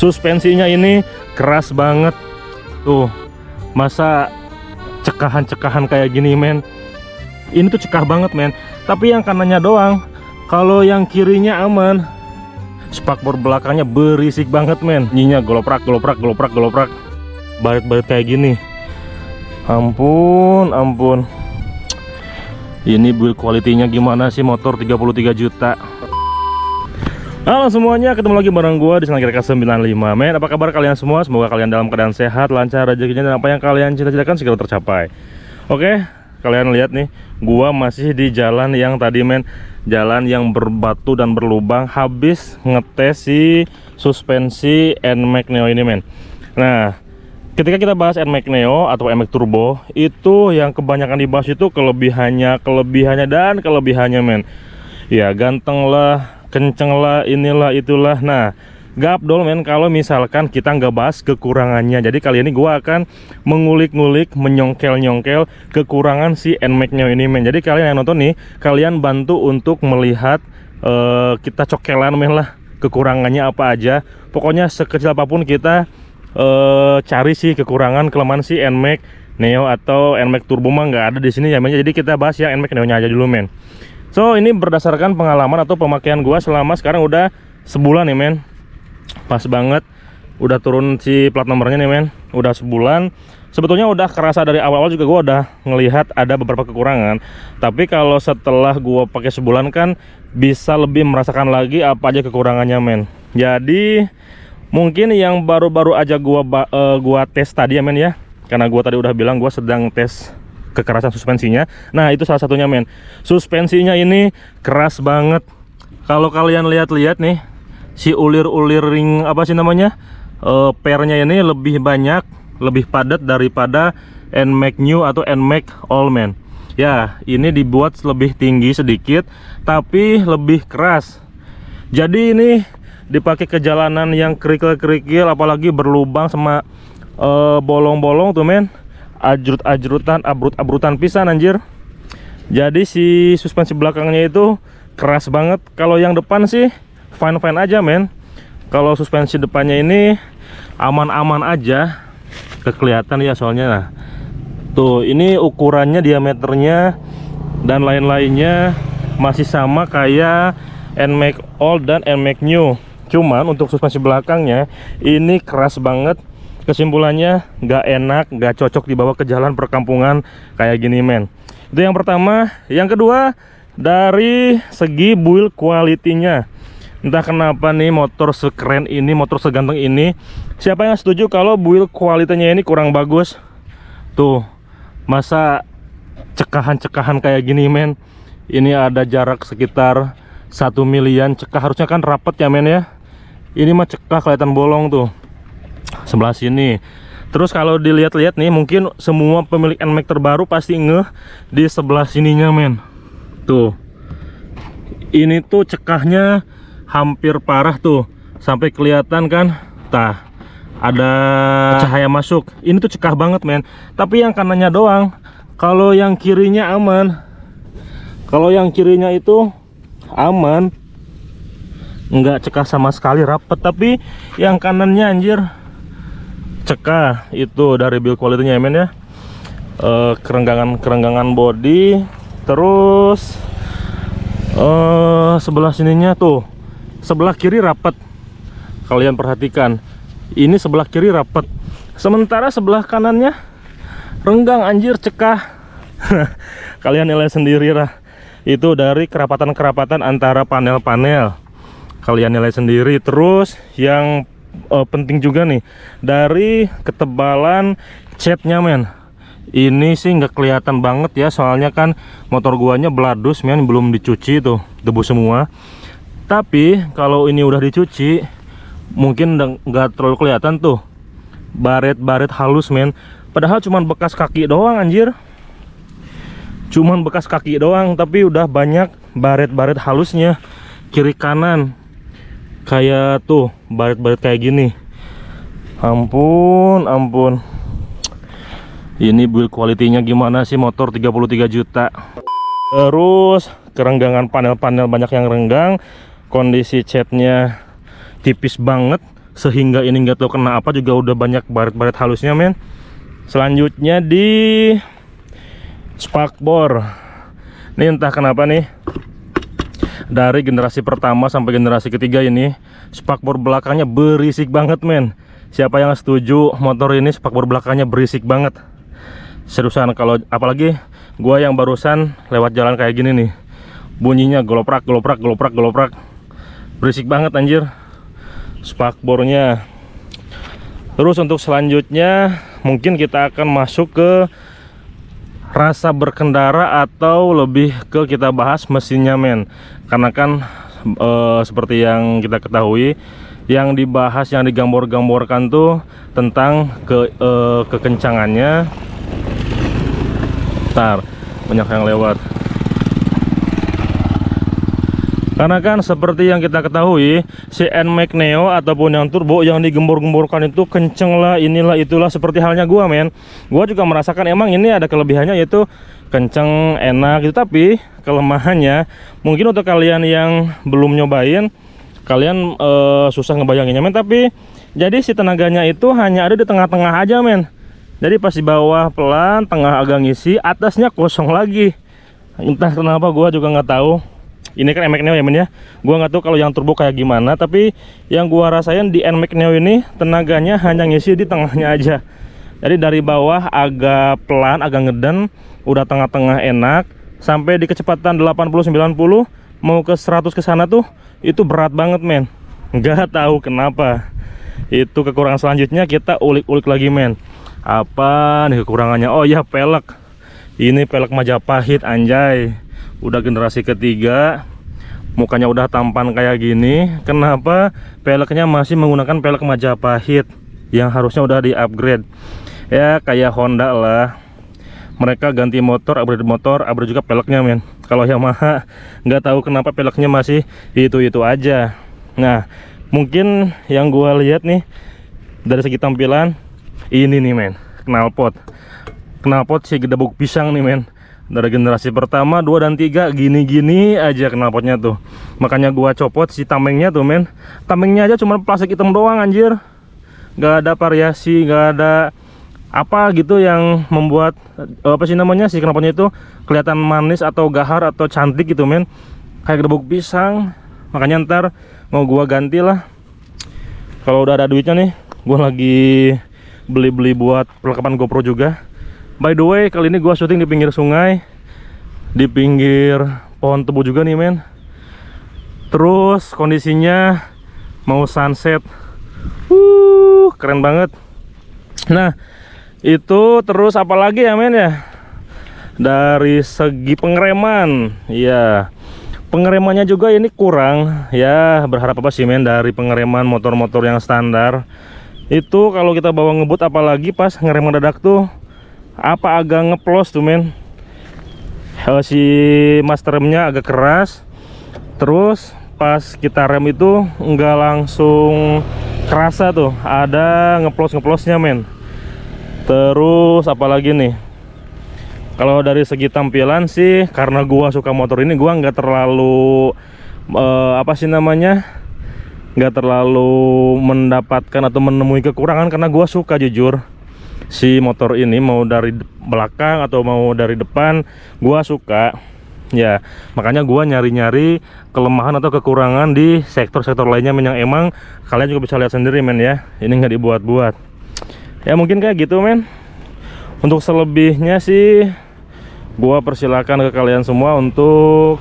suspensinya ini keras banget tuh masa cekahan-cekahan kayak gini men ini tuh cekah banget men tapi yang kanannya doang kalau yang kirinya aman spakbor belakangnya berisik banget men nyinya goloprak goloprak goloprak goloprak baik-baik kayak gini ampun ampun ini build quality-nya gimana sih motor 33 juta Halo semuanya, ketemu lagi bareng gue di channel Kira 95 Men, apa kabar kalian semua? Semoga kalian dalam keadaan sehat, lancar, rezekinya dan apa yang kalian cita-citakan segera tercapai Oke, kalian lihat nih gue masih di jalan yang tadi men Jalan yang berbatu dan berlubang Habis ngetes si suspensi NMAX Neo ini men Nah, ketika kita bahas NMAX Neo atau NMAX Turbo Itu yang kebanyakan dibahas itu kelebihannya, kelebihannya dan kelebihannya men Ya, ganteng lah kenceng lah inilah itulah nah gap dolmen men kalau misalkan kita nggak bahas kekurangannya jadi kali ini gua akan mengulik-ngulik menyongkel-nyongkel kekurangan si NMAX nya ini men jadi kalian yang nonton nih kalian bantu untuk melihat uh, kita cokelan men lah kekurangannya apa aja pokoknya sekecil apapun kita uh, cari sih kekurangan kelemahan si NMAX Neo atau NMAX Turbo mah nggak ada di sini ya men jadi kita bahas ya NMAX Neo nya aja dulu men So ini berdasarkan pengalaman atau pemakaian gua selama sekarang udah sebulan nih men Pas banget Udah turun si plat nomornya nih men Udah sebulan Sebetulnya udah kerasa dari awal-awal juga gua udah ngelihat ada beberapa kekurangan Tapi kalau setelah gua pakai sebulan kan Bisa lebih merasakan lagi apa aja kekurangannya men Jadi Mungkin yang baru-baru aja gua uh, gua tes tadi ya men ya Karena gua tadi udah bilang gua sedang tes kekerasan suspensinya nah itu salah satunya men suspensinya ini keras banget kalau kalian lihat-lihat nih si ulir-ulir ring apa sih namanya e, pernya ini lebih banyak lebih padat daripada NMAX New atau NMAX All Man ya ini dibuat lebih tinggi sedikit tapi lebih keras jadi ini dipakai ke jalanan yang kerikil-kerikil apalagi berlubang sama eh, bolong-bolong e, bolong -bolong tuh men ajrut-ajrutan abrut-abrutan pisan anjir jadi si suspensi belakangnya itu keras banget kalau yang depan sih fine-fine aja men kalau suspensi depannya ini aman-aman aja kekelihatan ya soalnya nah tuh ini ukurannya diameternya dan lain-lainnya masih sama kayak NMAX old dan NMAX new cuman untuk suspensi belakangnya ini keras banget kesimpulannya nggak enak nggak cocok dibawa ke jalan perkampungan kayak gini men itu yang pertama yang kedua dari segi build quality-nya entah kenapa nih motor sekeren ini motor seganteng ini siapa yang setuju kalau build kualitasnya ini kurang bagus tuh masa cekahan-cekahan kayak gini men ini ada jarak sekitar satu milian cekah harusnya kan rapat ya men ya ini mah cekah kelihatan bolong tuh sebelah sini terus kalau dilihat-lihat nih mungkin semua pemilik NMAX terbaru pasti ngeh di sebelah sininya men tuh ini tuh cekahnya hampir parah tuh sampai kelihatan kan tah ada cahaya masuk ini tuh cekah banget men tapi yang kanannya doang kalau yang kirinya aman kalau yang kirinya itu aman nggak cekah sama sekali rapet tapi yang kanannya anjir cekah itu dari build quality-nya ya men eh, ya E, kerenggangan-kerenggangan body terus eh, sebelah sininya tuh sebelah kiri rapat kalian perhatikan ini sebelah kiri rapat sementara sebelah kanannya renggang anjir cekah kalian nilai sendiri lah itu dari kerapatan-kerapatan antara panel-panel kalian nilai sendiri terus yang uh, penting juga nih dari ketebalan catnya men ini sih nggak kelihatan banget ya soalnya kan motor guanya beladus men belum dicuci tuh debu semua tapi kalau ini udah dicuci mungkin nggak terlalu kelihatan tuh baret-baret halus men padahal cuman bekas kaki doang anjir cuman bekas kaki doang tapi udah banyak baret-baret halusnya kiri kanan kayak tuh baret-baret kayak gini ampun ampun ini build kualitinya gimana sih motor 33 juta terus kerenggangan panel-panel banyak yang renggang kondisi catnya tipis banget sehingga ini nggak tahu kena apa juga udah banyak baret-baret halusnya men selanjutnya di spakbor ini entah kenapa nih dari generasi pertama sampai generasi ketiga ini spakbor belakangnya berisik banget men siapa yang setuju motor ini spakbor belakangnya berisik banget seriusan kalau apalagi gua yang barusan lewat jalan kayak gini nih bunyinya goloprak goloprak goloprak goloprak berisik banget anjir spakbornya terus untuk selanjutnya mungkin kita akan masuk ke rasa berkendara atau lebih ke kita bahas mesinnya men karena kan e, seperti yang kita ketahui yang dibahas yang digambor-gamborkan tuh tentang ke e, kekencangannya ntar banyak yang lewat karena kan seperti yang kita ketahui, si NMAX Neo ataupun yang turbo yang digembor-gemborkan itu kenceng lah, inilah itulah seperti halnya gua men. Gua juga merasakan emang ini ada kelebihannya yaitu kenceng, enak gitu. Tapi kelemahannya mungkin untuk kalian yang belum nyobain, kalian uh, susah ngebayanginnya men. Tapi jadi si tenaganya itu hanya ada di tengah-tengah aja men. Jadi pas di bawah pelan, tengah agak ngisi, atasnya kosong lagi. Entah kenapa gua juga nggak tahu ini kan NMAX Neo ya men ya Gue nggak tahu kalau yang turbo kayak gimana tapi yang gue rasain di NMAX Neo ini tenaganya hanya ngisi di tengahnya aja jadi dari bawah agak pelan agak ngeden udah tengah-tengah enak sampai di kecepatan 80-90 mau ke 100 ke sana tuh itu berat banget men nggak tahu kenapa itu kekurangan selanjutnya kita ulik-ulik lagi men apa nih kekurangannya oh ya pelek ini pelek Majapahit anjay udah generasi ketiga mukanya udah tampan kayak gini kenapa peleknya masih menggunakan pelek Majapahit yang harusnya udah di upgrade ya kayak Honda lah mereka ganti motor upgrade motor upgrade juga peleknya men kalau Yamaha nggak tahu kenapa peleknya masih itu-itu aja nah mungkin yang gua lihat nih dari segi tampilan ini nih men knalpot knalpot si gedebuk pisang nih men dari generasi pertama dua dan tiga gini-gini aja knalpotnya tuh makanya gua copot si tamengnya tuh men tamengnya aja cuma plastik hitam doang anjir gak ada variasi gak ada apa gitu yang membuat eh, apa sih namanya si knalpotnya itu kelihatan manis atau gahar atau cantik gitu men kayak gerbuk pisang makanya ntar mau gua ganti lah kalau udah ada duitnya nih gua lagi beli-beli buat perlengkapan GoPro juga By the way, kali ini gue syuting di pinggir sungai, di pinggir pohon tebu juga nih, men. Terus kondisinya mau sunset. Uh, keren banget. Nah, itu terus apa lagi ya, men ya? Dari segi pengereman, ya Pengeremannya juga ini kurang, ya. Berharap apa sih, men, dari pengereman motor-motor yang standar? Itu kalau kita bawa ngebut apalagi pas ngerem mendadak tuh apa agak ngeplos tuh men eh, si master remnya agak keras terus pas kita rem itu nggak langsung kerasa tuh ada ngeplos-ngeplosnya men terus apalagi nih kalau dari segi tampilan sih karena gua suka motor ini gua nggak terlalu uh, apa sih namanya nggak terlalu mendapatkan atau menemui kekurangan karena gua suka jujur si motor ini mau dari belakang atau mau dari depan gua suka ya makanya gua nyari-nyari kelemahan atau kekurangan di sektor-sektor lainnya men yang emang kalian juga bisa lihat sendiri men ya ini nggak dibuat-buat ya mungkin kayak gitu men untuk selebihnya sih gua persilakan ke kalian semua untuk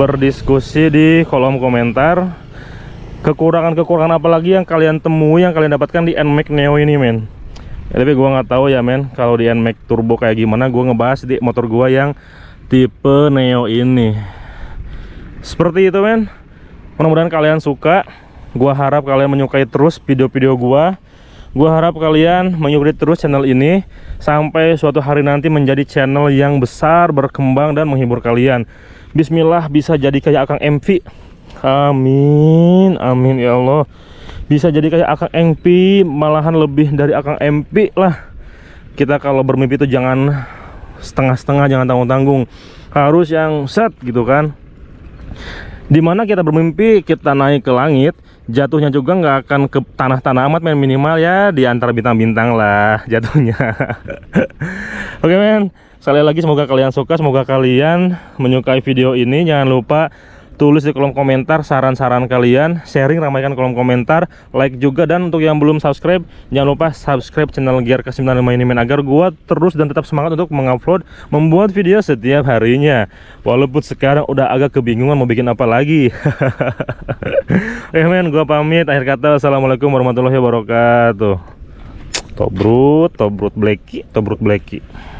berdiskusi di kolom komentar kekurangan-kekurangan apa lagi yang kalian temui yang kalian dapatkan di NMAX Neo ini men Eh, tapi gue nggak tahu ya men kalau di NMAX turbo kayak gimana gue ngebahas di motor gue yang tipe Neo ini seperti itu men mudah-mudahan kalian suka gue harap kalian menyukai terus video-video gue gue harap kalian menyukai terus channel ini sampai suatu hari nanti menjadi channel yang besar berkembang dan menghibur kalian Bismillah bisa jadi kayak Akang MV amin amin ya Allah bisa jadi kayak akang MP malahan lebih dari akang MP lah kita kalau bermimpi itu jangan setengah-setengah jangan tanggung-tanggung harus yang set gitu kan dimana kita bermimpi kita naik ke langit jatuhnya juga nggak akan ke tanah-tanah amat men minimal ya di antara bintang-bintang lah jatuhnya oke okay, men sekali lagi semoga kalian suka semoga kalian menyukai video ini jangan lupa tulis di kolom komentar saran-saran kalian, sharing ramaikan kolom komentar, like juga dan untuk yang belum subscribe jangan lupa subscribe channel Gear K95 ini men agar gua terus dan tetap semangat untuk mengupload membuat video setiap harinya. Walaupun sekarang udah agak kebingungan mau bikin apa lagi. Oke eh, men, gua pamit akhir kata assalamualaikum warahmatullahi wabarakatuh. Tobrut, Tobrut Blacky, Tobrut Blacky.